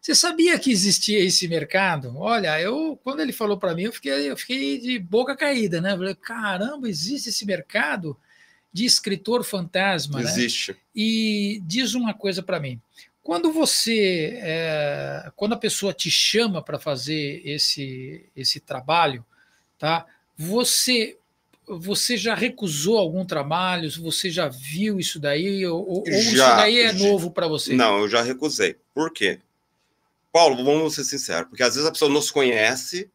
Você sabia que existia esse mercado? Olha, eu quando ele falou para mim, eu fiquei, eu fiquei de boca caída, né? Eu falei, caramba, existe esse mercado de escritor fantasma. Né? Existe. Né? E diz uma coisa para mim. Quando você, é, quando a pessoa te chama para fazer esse, esse trabalho, tá? Você você já recusou algum trabalho? Você já viu isso daí? Ou, ou já, isso daí é novo para você? Não, eu já recusei. Por quê? Paulo, vamos ser sinceros, porque às vezes a pessoa nos conhece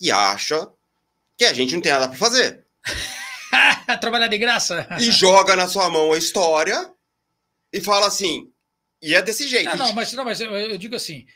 e acha que a gente não tem nada para fazer. Trabalhar de graça. e joga na sua mão a história e fala assim. E é desse jeito. Ah, não, mas, não, mas eu, eu digo assim: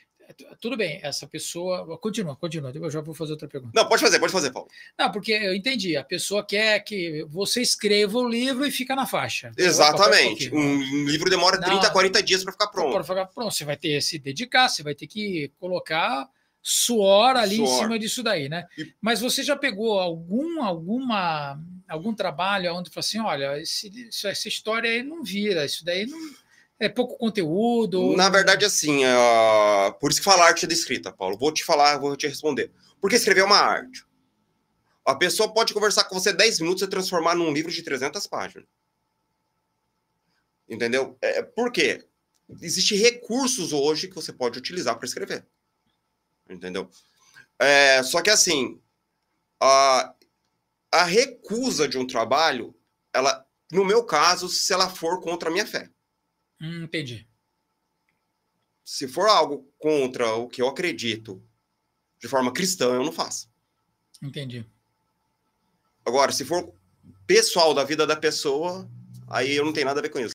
tudo bem, essa pessoa. Continua, continua, eu já vou fazer outra pergunta. Não, pode fazer, pode fazer, Paulo. Não, porque eu entendi. A pessoa quer que você escreva o livro e fica na faixa. Exatamente. Um, livro demora Não, 30, 40 dias para ficar pronto. Para ficar pronto, você vai ter que se dedicar, você vai ter que colocar suor ali suor. em cima disso daí, né? E... Mas você já pegou algum, alguma, algum trabalho onde falou assim, olha, esse, essa história aí não vira, isso daí não é pouco conteúdo? Na verdade, assim, uh, por isso que fala arte da escrita, Paulo. Vou te falar, vou te responder. Porque escrever é uma arte. A pessoa pode conversar com você 10 minutos e transformar num livro de 300 páginas. Entendeu? É, por quê? Existem recursos hoje que você pode utilizar para escrever. Entendeu? É, só que assim, a, a recusa de um trabalho, ela, no meu caso, se ela for contra a minha fé. Hum, entendi. Se for algo contra o que eu acredito de forma cristã, eu não faço. Entendi. Agora, se for pessoal da vida da pessoa, aí eu não tenho nada a ver com isso.